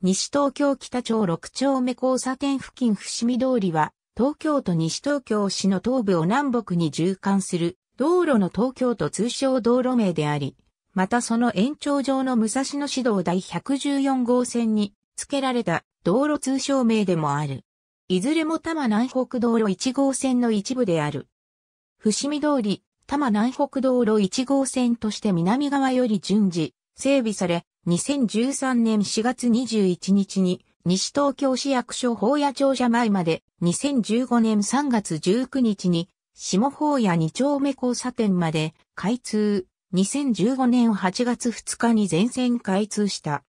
西東京北町6丁目交差点付近伏見通りは、東京都西東京市の東部を南北に縦貫する、道路の東京都通称道路名であり、またその延長上の武蔵野市道第114号線に付けられた道路通称名でもある。いずれも多摩南北道路1号線の一部である。伏見通り、多摩南北道路1号線として南側より順次、整備され、2013年4月21日に西東京市役所法屋庁舎前まで2015年3月19日に下法屋2丁目交差点まで開通。2015年8月2日に全線開通した。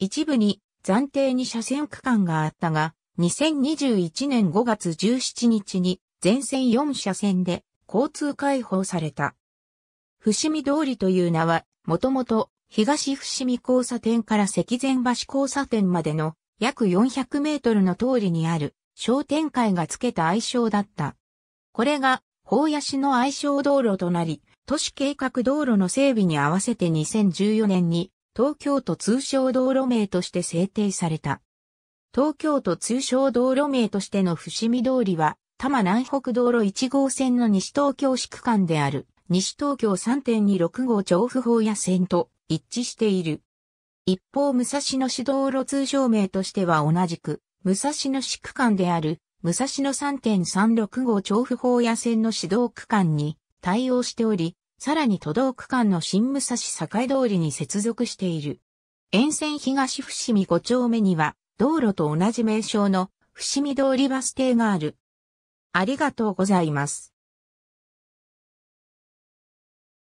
一部に暫定に車線区間があったが、2021年5月17日に全線4車線で交通開放された。伏見通りという名は、もともと東伏見交差点から石前橋交差点までの約400メートルの通りにある商店会が付けた愛称だった。これが、法屋市の愛称道路となり、都市計画道路の整備に合わせて2014年に東京都通商道路名として制定された。東京都通商道路名としての伏見通りは、多摩南北道路1号線の西東京市区間である、西東京3.26号調布法屋線と、一致している。一方、武蔵野市道路通称名としては同じく、武蔵野市区間である、武蔵野3.36号調布法野線の市道区間に対応しており、さらに都道区間の新武蔵境通りに接続している。沿線東伏見5丁目には、道路と同じ名称の伏見通りバス停がある。ありがとうございます。